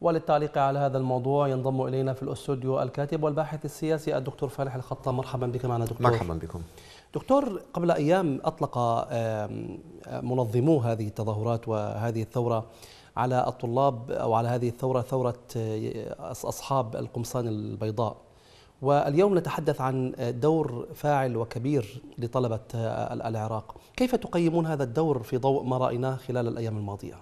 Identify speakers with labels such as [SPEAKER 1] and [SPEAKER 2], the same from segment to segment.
[SPEAKER 1] وللتعليق على هذا الموضوع ينضم إلينا في الأستوديو الكاتب والباحث السياسي الدكتور فالح الخطة مرحبا بك معنا دكتور مرحبا بكم دكتور قبل أيام أطلق منظمو هذه التظاهرات وهذه الثورة على الطلاب أو على هذه الثورة ثورة آه، أصحاب القمصان البيضاء واليوم نتحدث عن دور فاعل وكبير لطلبة آه، العراق كيف تقيمون هذا الدور في ضوء ما رأيناه خلال الأيام الماضية؟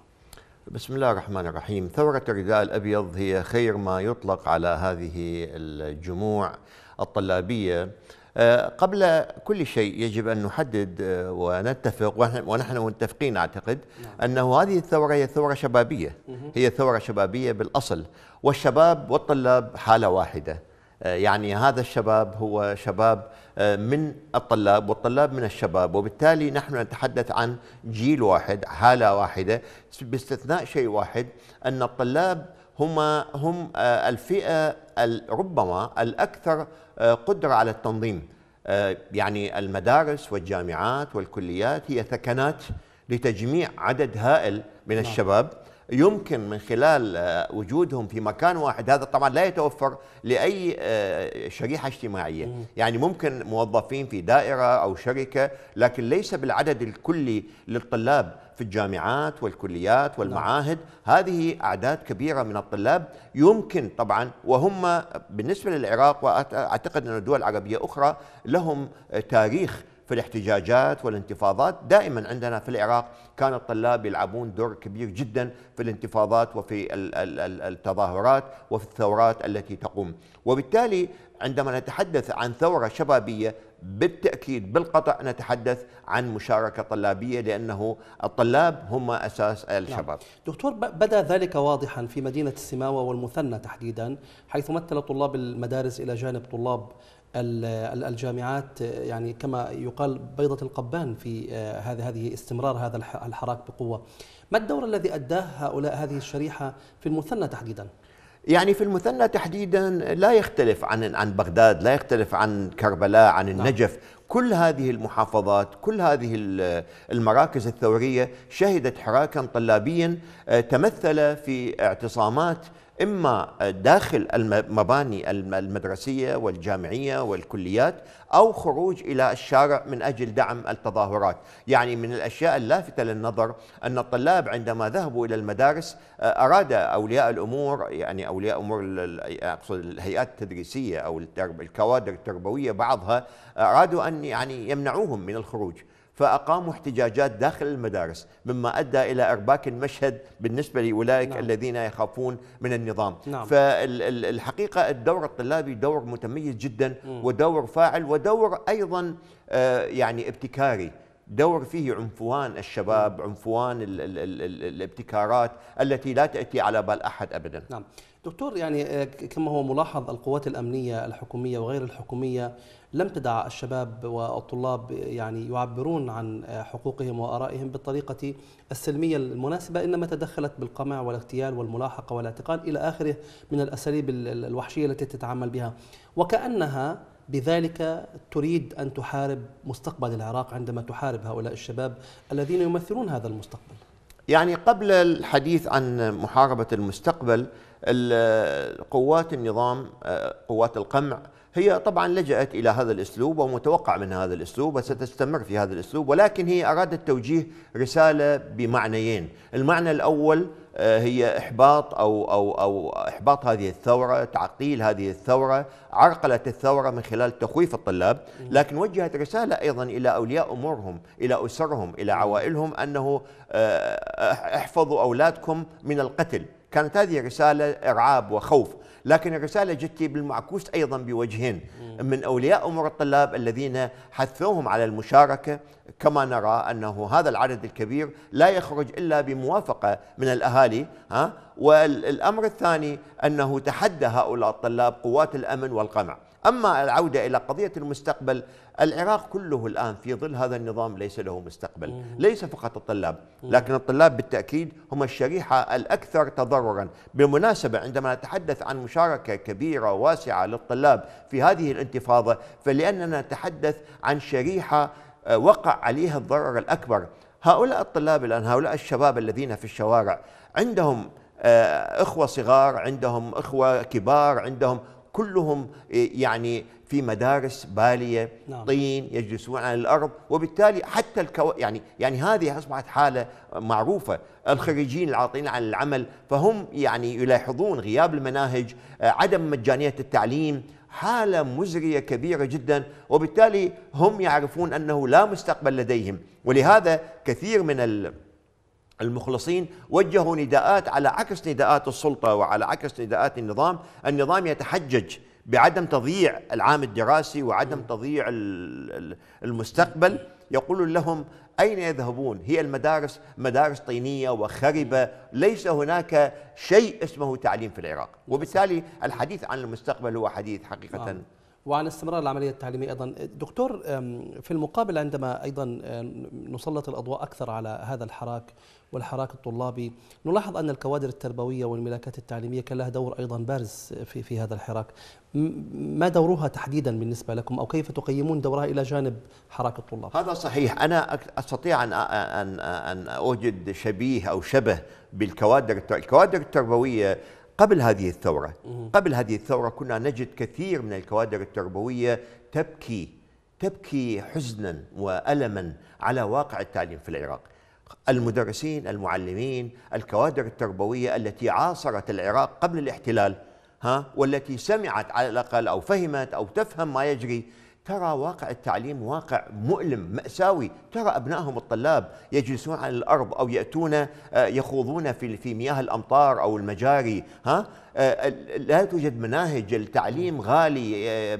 [SPEAKER 2] بسم الله الرحمن الرحيم ثورة الرداء الأبيض هي خير ما يطلق على هذه الجموع الطلابية آه، قبل كل شيء يجب أن نحدد آه، ونتفق ونحن متفقين أعتقد نعم. أنه هذه الثورة هي ثورة شبابية هي ثورة شبابية بالأصل والشباب والطلاب حالة واحدة آه، يعني هذا الشباب هو شباب آه، من الطلاب والطلاب من الشباب وبالتالي نحن نتحدث عن جيل واحد حالة واحدة باستثناء شيء واحد أن الطلاب هما هم آه، الفئة ربما الأكثر قدرة على التنظيم يعني المدارس والجامعات والكليات هي ثكنات لتجميع عدد هائل من نعم. الشباب يمكن من خلال آه، وجودهم في مكان واحد هذا طبعا لا يتوفر لاي آه، شريحه اجتماعيه يعني ممكن موظفين في دائره او شركه لكن ليس بالعدد الكلي للطلاب في الجامعات والكليات نعم. والمعاهد هذه أعداد كبيرة من الطلاب يمكن طبعا وهم بالنسبة للعراق وأعتقد أن الدول العربية أخرى لهم آه، تاريخ في الاحتجاجات والانتفاضات دائما عندنا في العراق كان الطلاب يلعبون دور كبير جدا في الانتفاضات وفي التظاهرات وفي الثورات التي تقوم وبالتالي عندما نتحدث عن ثورة شبابية بالتأكيد بالقطع نتحدث عن مشاركة طلابية لأنه الطلاب هم أساس نعم. الشباب نعم.
[SPEAKER 1] دكتور بدأ ذلك واضحا في مدينة السماوة والمثنى تحديدا حيث مثل طلاب المدارس إلى جانب طلاب الجامعات يعني كما يقال بيضة القبان في آه، هذه هذه استمرار هذا الحراك بقوة ما الدور الذي أداه هؤلاء هذه الشريحة في المثنى تحديدا؟
[SPEAKER 2] يعني في المثنى تحديدا لا يختلف عن عن بغداد لا يختلف عن كربلاء عن نعم. النجف نعم. كل هذه المحافظات كل هذه المراكز الثورية شهدت حراكا طلابيا آه، تمثل في اعتصامات إما داخل المباني المدرسية والجامعية والكليات أو خروج إلى الشارع من أجل دعم التظاهرات يعني من الأشياء اللافتة للنظر أن الطلاب عندما ذهبوا إلى المدارس آه، أراد أولياء الأمور يعني أولياء أمور أقصد الهيئات التدريسية أو الكوادر التربوية بعضها آه، أرادوا أن يعني يمنعوهم من الخروج فأقاموا احتجاجات داخل المدارس مما أدى إلى إرباك المشهد بالنسبة لأولئك نعم. الذين يخافون من النظام نعم. فالحقيقة الدور الطلابي دور متميز جدا م. ودور فاعل ودور أيضا آه، يعني ابتكاري دور فيه عنفوان الشباب عنفوان الـ الـ الـ الـ الابتكارات التي لا تأتي على بال أحد أبدا
[SPEAKER 1] نعم دكتور يعني آه، كما هو ملاحظ القوات الأمنية الحكومية وغير الحكومية لم تدع الشباب والطلاب يعني يعبرون عن حقوقهم وارائهم بالطريقه السلميه المناسبه انما تدخلت بالقمع والاغتيال والملاحقه والاعتقال الى اخره من الاساليب الوحشيه التي تتعامل بها وكانها بذلك تريد ان تحارب مستقبل العراق عندما تحارب هؤلاء الشباب الذين يمثلون هذا المستقبل.
[SPEAKER 2] يعني قبل الحديث عن محاربه المستقبل قوات النظام آه، قوات القمع هي طبعا لجأت إلى هذا الأسلوب ومتوقع من هذا الأسلوب وستستمر في هذا الأسلوب ولكن هي أرادت توجيه رسالة بمعنيين المعنى الأول آه، هي إحباط أو, أو, أو إحباط هذه الثورة تعطيل هذه الثورة عرقلة الثورة من خلال تخويف الطلاب لكن وجهت رسالة أيضا إلى أولياء أمورهم إلى أسرهم إلى عوائلهم أنه آه، احفظوا أولادكم من القتل كانت هذه رسالة إرعاب وخوف لكن الرسالة جت بالمعكوس أيضا بوجهين من أولياء أمور الطلاب الذين حثوهم على المشاركة كما نرى أنه هذا العدد الكبير لا يخرج إلا بموافقة من الأهالي ها والأمر الثاني أنه تحدى هؤلاء الطلاب قوات الأمن والقمع أما العودة إلى قضية المستقبل العراق كله الآن في ظل هذا النظام ليس له مستقبل ليس فقط الطلاب لكن الطلاب بالتأكيد هم الشريحة الأكثر تضررا بالمناسبة عندما نتحدث عن مشاركة كبيرة واسعة للطلاب في هذه الانتفاضة فلأننا نتحدث عن شريحة آه، وقع عليها الضرر الأكبر هؤلاء الطلاب الآن هؤلاء الشباب الذين في الشوارع عندهم آه، إخوة صغار عندهم إخوة كبار عندهم كلهم إيه، يعني في مدارس باليه نعم. طين يجلسون على الارض وبالتالي حتى الكو... يعني يعني هذه اصبحت حاله معروفه الخريجين العاطلين عن العمل فهم يعني يلاحظون غياب المناهج آه، عدم مجانيه التعليم حالة مزرية كبيرة جدا وبالتالي هم يعرفون أنه لا مستقبل لديهم ولهذا كثير من ال المخلصين وجهوا نداءات على عكس نداءات السلطة وعلى عكس نداءات النظام النظام يتحجج بعدم تضييع العام الدراسي وعدم تضييع المستقبل يقول لهم أين يذهبون هي المدارس مدارس طينية وخربة ليس هناك شيء اسمه تعليم في العراق وبالتالي الحديث عن المستقبل هو حديث حقيقة نعم.
[SPEAKER 1] وعن استمرار العملية التعليمية أيضا دكتور في المقابل عندما أيضا نسلط الأضواء أكثر على هذا الحراك والحراك الطلابي نلاحظ أن الكوادر التربوية والملاكات التعليمية كان لها دور أيضا بارز في, في هذا الحراك ما دورها تحديدا بالنسبة لكم أو كيف تقيمون دورها إلى جانب حراك الطلاب هذا صحيح
[SPEAKER 2] أنا أستطيع أن, أن, أن أوجد شبيه أو شبه بالكوادر الكوادر التربوية قبل هذه الثورة قبل هذه الثورة كنا نجد كثير من الكوادر التربوية تبكي تبكي حزنا وألما على واقع التعليم في العراق المدرسين المعلمين الكوادر التربوية التي عاصرت العراق قبل الاحتلال ها والتي سمعت على الأقل أو فهمت أو تفهم ما يجري ترى واقع التعليم واقع مؤلم مأساوي ترى أبنائهم الطلاب يجلسون على الأرض أو يأتون آه، يخوضون في في مياه الأمطار أو المجاري ها آه، لا توجد مناهج التعليم غالي آه،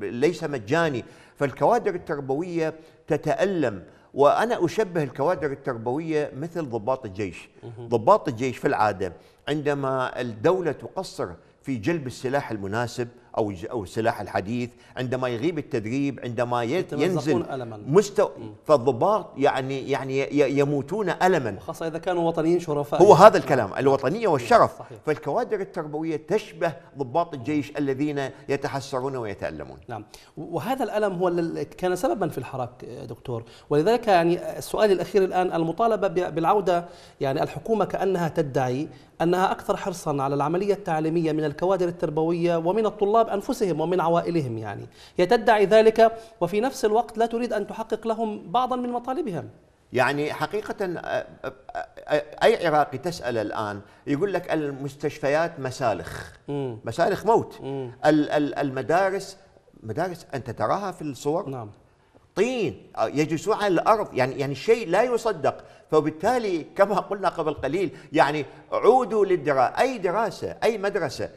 [SPEAKER 2] ليس مجاني فالكوادر التربوية تتألم وانا اشبه الكوادر التربويه مثل ضباط الجيش ضباط الجيش في العاده عندما الدوله تقصر في جلب السلاح المناسب او او السلاح الحديث عندما يغيب التدريب عندما ينزل مستوى فالضباط يعني يعني يموتون الما
[SPEAKER 1] خاصه اذا كانوا وطنيين شرفاء هو هذا الكلام
[SPEAKER 2] الوطنيه والشرف صحيح. فالكوادر التربويه تشبه ضباط الجيش الذين يتحسرون ويتالمون نعم
[SPEAKER 1] وهذا الالم هو اللي كان سببا في الحراك دكتور ولذلك يعني السؤال الاخير الان المطالبه بالعوده يعني الحكومه كانها تدعي أنها أكثر حرصا على العملية التعليمية من الكوادر التربوية ومن الطلاب أنفسهم ومن عوائلهم يعني هي تدعي ذلك وفي نفس الوقت لا تريد أن تحقق لهم بعضا من مطالبهم يعني
[SPEAKER 2] حقيقة أي عراقي تسأل الآن يقول لك المستشفيات مسالخ مسالخ موت المدارس مدارس أنت تراها في الصور نعم طين يجلسون على الارض يعني يعني شيء لا يصدق فبالتالي كما قلنا قبل قليل يعني عودوا للدراسه اي دراسه اي مدرسه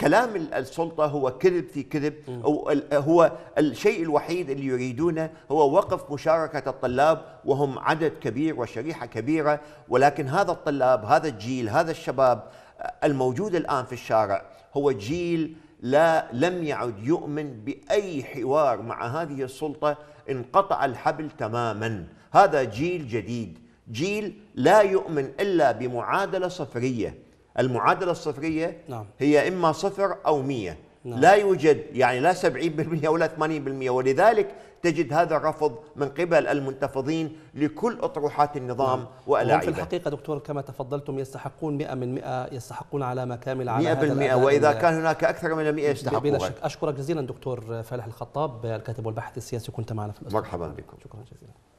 [SPEAKER 2] كلام السلطة هو كذب في كذب أو هو الشيء الوحيد اللي يريدونه هو وقف مشاركة الطلاب وهم عدد كبير وشريحة كبيرة ولكن هذا الطلاب هذا الجيل هذا الشباب آه، الموجود الآن في الشارع هو جيل لا لم يعد يؤمن باي حوار مع هذه السلطه انقطع الحبل تماما هذا جيل جديد جيل لا يؤمن الا بمعادله صفريه المعادله الصفريه نعم. هي اما صفر او مئة نعم. لا يوجد يعني لا 70% ولا 80% ولذلك تجد هذا الرفض من قبل المنتفضين لكل أطروحات النظام نعم. وألاعيبه في
[SPEAKER 1] الحقيقة دكتور كما تفضلتم يستحقون 100 من 100 يستحقون علامة كاملة على 100% وإذا كان هناك أكثر من 100 يستحقون بلا شك أشكرك جزيلا دكتور فالح الخطاب الكاتب والباحث السياسي كنت معنا في الأسبوع مرحبا بكم شكرا جزيلا